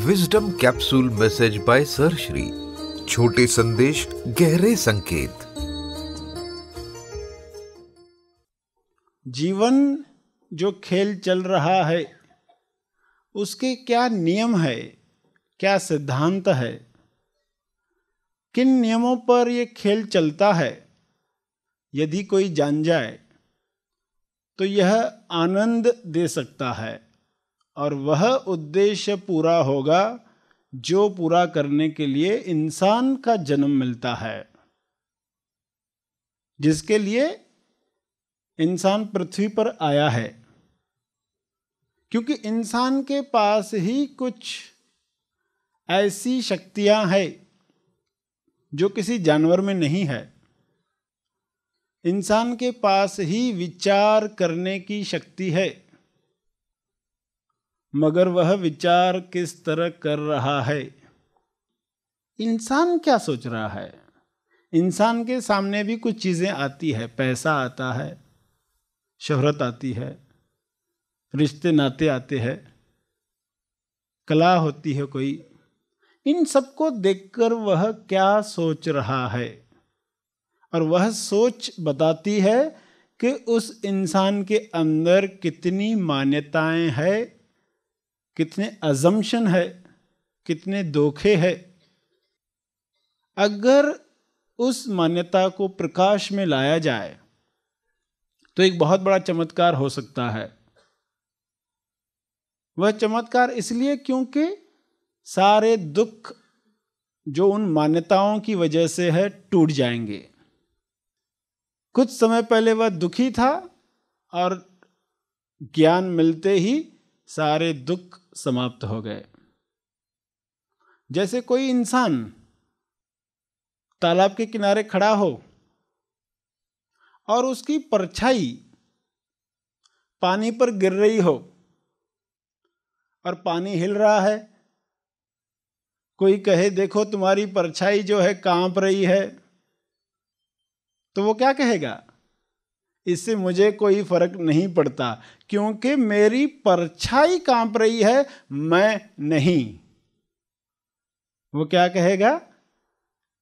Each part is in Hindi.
Wisdom capsule message by sir Shri छोटे संदेश गहरे संकेत जीवन जो खेल चल रहा है उसके क्या नियम है क्या सिद्धांत है किन नियमों पर यह खेल चलता है यदि कोई जान जाए तो यह आनंद दे सकता है और वह उद्देश्य पूरा होगा जो पूरा करने के लिए इंसान का जन्म मिलता है जिसके लिए इंसान पृथ्वी पर आया है क्योंकि इंसान के पास ही कुछ ऐसी शक्तियां हैं जो किसी जानवर में नहीं है इंसान के पास ही विचार करने की शक्ति है मगर वह विचार किस तरह कर रहा है इंसान क्या सोच रहा है इंसान के सामने भी कुछ चीज़ें आती है पैसा आता है शोहरत आती है रिश्ते नाते आते हैं कला होती है कोई इन सबको देखकर वह क्या सोच रहा है और वह सोच बताती है कि उस इंसान के अंदर कितनी मान्यताएं हैं कितने अजम्पन है कितने धोखे है अगर उस मान्यता को प्रकाश में लाया जाए तो एक बहुत बड़ा चमत्कार हो सकता है वह चमत्कार इसलिए क्योंकि सारे दुख जो उन मान्यताओं की वजह से है टूट जाएंगे कुछ समय पहले वह दुखी था और ज्ञान मिलते ही सारे दुख समाप्त हो गए जैसे कोई इंसान तालाब के किनारे खड़ा हो और उसकी परछाई पानी पर गिर रही हो और पानी हिल रहा है कोई कहे देखो तुम्हारी परछाई जो है कांप रही है तो वो क्या कहेगा इससे मुझे कोई फर्क नहीं पड़ता क्योंकि मेरी परछाई कांप रही है मैं नहीं वो क्या कहेगा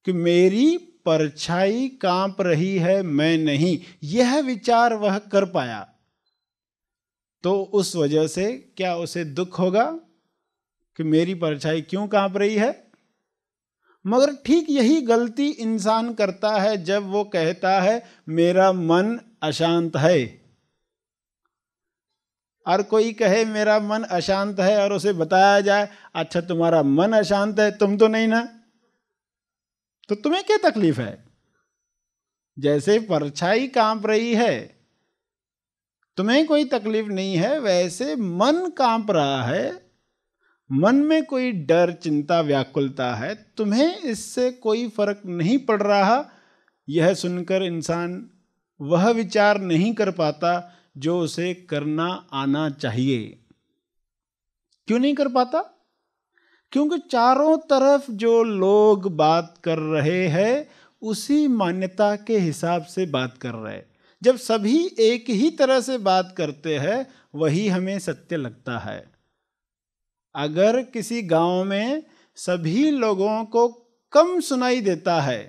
कि मेरी परछाई कांप रही है मैं नहीं यह विचार वह कर पाया तो उस वजह से क्या उसे दुख होगा कि मेरी परछाई क्यों कांप रही है मगर ठीक यही गलती इंसान करता है जब वो कहता है मेरा मन अशांत है और कोई कहे मेरा मन अशांत है और उसे बताया जाए अच्छा तुम्हारा मन अशांत है तुम तो नहीं ना तो तुम्हें क्या तकलीफ है जैसे परछाई कांप रही है तुम्हें कोई तकलीफ नहीं है वैसे मन कांप रहा है मन में कोई डर चिंता व्याकुलता है तुम्हें इससे कोई फर्क नहीं पड़ रहा यह सुनकर इंसान वह विचार नहीं कर पाता जो उसे करना आना चाहिए क्यों नहीं कर पाता क्योंकि चारों तरफ जो लोग बात कर रहे हैं उसी मान्यता के हिसाब से बात कर रहे हैं जब सभी एक ही तरह से बात करते हैं वही हमें सत्य लगता है अगर किसी गांव में सभी लोगों को कम सुनाई देता है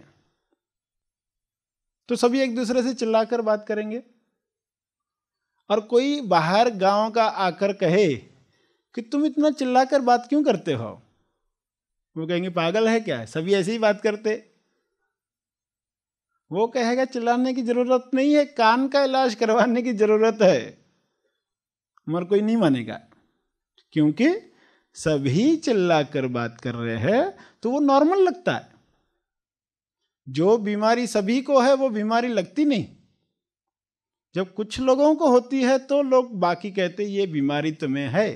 तो सभी एक दूसरे से चिल्लाकर बात करेंगे और कोई बाहर गांव का आकर कहे कि तुम इतना चिल्लाकर बात क्यों करते हो वो कहेंगे पागल है क्या सभी ऐसे ही बात करते वो कहेगा चिल्लाने की ज़रूरत नहीं है कान का इलाज करवाने की ज़रूरत है मगर कोई नहीं मानेगा क्योंकि सभी चिल्ला कर बात कर रहे हैं तो वो नॉर्मल लगता है जो बीमारी सभी को है वो बीमारी लगती नहीं जब कुछ लोगों को होती है तो लोग बाकी कहते ये बीमारी तुम्हें है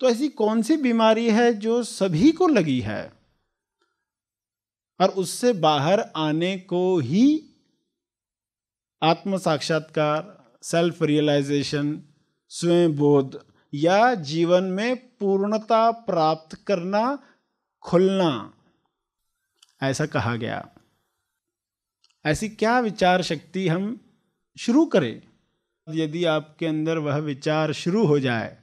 तो ऐसी कौन सी बीमारी है जो सभी को लगी है और उससे बाहर आने को ही आत्म साक्षात्कार सेल्फ रियलाइजेशन स्वयं बोध या जीवन में पूर्णता प्राप्त करना खुलना ऐसा कहा गया ऐसी क्या विचार शक्ति हम शुरू करें यदि आपके अंदर वह विचार शुरू हो जाए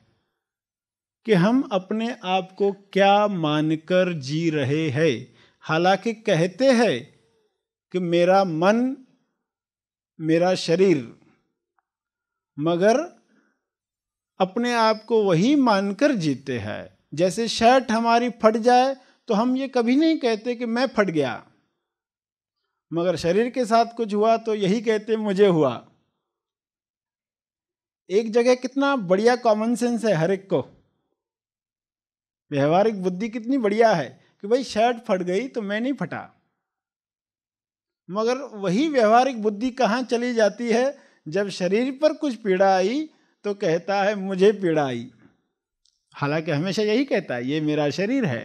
कि हम अपने आप को क्या मानकर जी रहे हैं हालांकि कहते हैं कि मेरा मन मेरा शरीर मगर अपने आप को वही मानकर जीते हैं जैसे शर्ट हमारी फट जाए तो हम ये कभी नहीं कहते कि मैं फट गया मगर शरीर के साथ कुछ हुआ तो यही कहते मुझे हुआ एक जगह कितना बढ़िया कॉमन सेंस है हर एक को व्यवहारिक बुद्धि कितनी बढ़िया है कि भाई शर्ट फट गई तो मैं नहीं फटा मगर वही व्यवहारिक बुद्धि कहाँ चली जाती है जब शरीर पर कुछ पीड़ा आई तो कहता है मुझे पीड़ाई हालांकि हमेशा यही कहता है ये मेरा शरीर है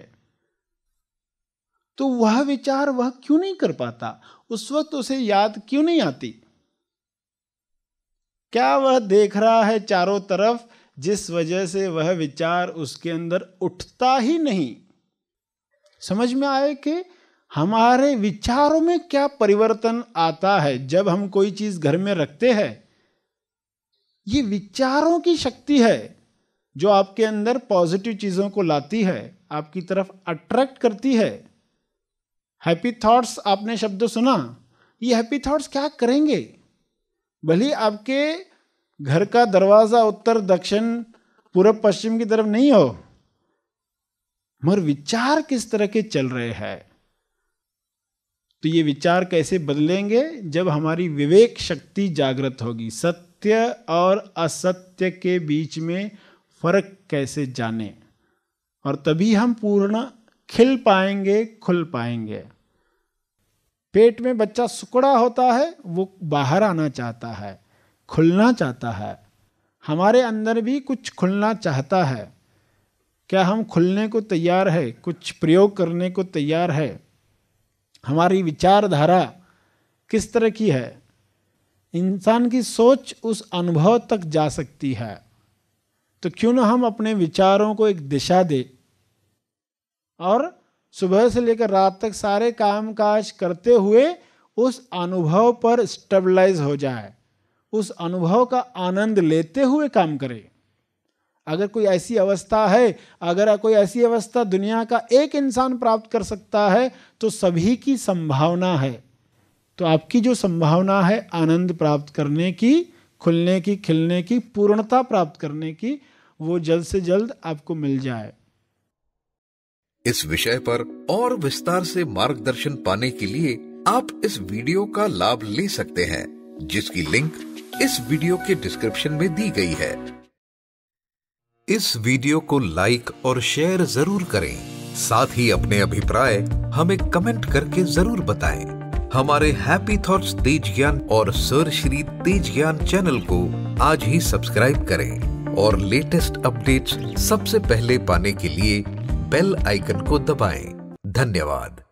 तो वह विचार वह क्यों नहीं कर पाता उस वक्त उसे याद क्यों नहीं आती क्या वह देख रहा है चारों तरफ जिस वजह से वह विचार उसके अंदर उठता ही नहीं समझ में आए कि हमारे विचारों में क्या परिवर्तन आता है जब हम कोई चीज़ घर में रखते हैं ये विचारों की शक्ति है जो आपके अंदर पॉजिटिव चीज़ों को लाती है आपकी तरफ अट्रैक्ट करती है हैप्पी थॉट्स आपने शब्द सुना ये हैप्पी थॉट्स क्या करेंगे भले आपके घर का दरवाज़ा उत्तर दक्षिण पूर्व पश्चिम की तरफ नहीं हो मगर विचार किस तरह के चल रहे हैं तो ये विचार कैसे बदलेंगे जब हमारी विवेक शक्ति जागृत होगी सत्य सत्य और असत्य के बीच में फर्क कैसे जाने और तभी हम पूर्ण खिल पाएंगे खुल पाएंगे पेट में बच्चा सुकड़ा होता है वो बाहर आना चाहता है खुलना चाहता है हमारे अंदर भी कुछ खुलना चाहता है क्या हम खुलने को तैयार है कुछ प्रयोग करने को तैयार है हमारी विचारधारा किस तरह की है इंसान की सोच उस अनुभव तक जा सकती है तो क्यों ना हम अपने विचारों को एक दिशा दे और सुबह से लेकर रात तक सारे काम काज करते हुए उस अनुभव पर स्टेबलाइज हो जाए उस अनुभव का आनंद लेते हुए काम करें अगर कोई ऐसी अवस्था है अगर कोई ऐसी अवस्था दुनिया का एक इंसान प्राप्त कर सकता है तो सभी की संभावना है तो आपकी जो संभावना है आनंद प्राप्त करने की खुलने की खिलने की पूर्णता प्राप्त करने की वो जल्द से जल्द आपको मिल जाए इस विषय पर और विस्तार से मार्गदर्शन पाने के लिए आप इस वीडियो का लाभ ले सकते हैं जिसकी लिंक इस वीडियो के डिस्क्रिप्शन में दी गई है इस वीडियो को लाइक और शेयर जरूर करें साथ ही अपने अभिप्राय हमें कमेंट करके जरूर बताएं। हमारे हैप्पी थॉट्स तेज ज्ञान और सर श्री तेज ज्ञान चैनल को आज ही सब्सक्राइब करें और लेटेस्ट अपडेट्स सबसे पहले पाने के लिए बेल आइकन को दबाएं। धन्यवाद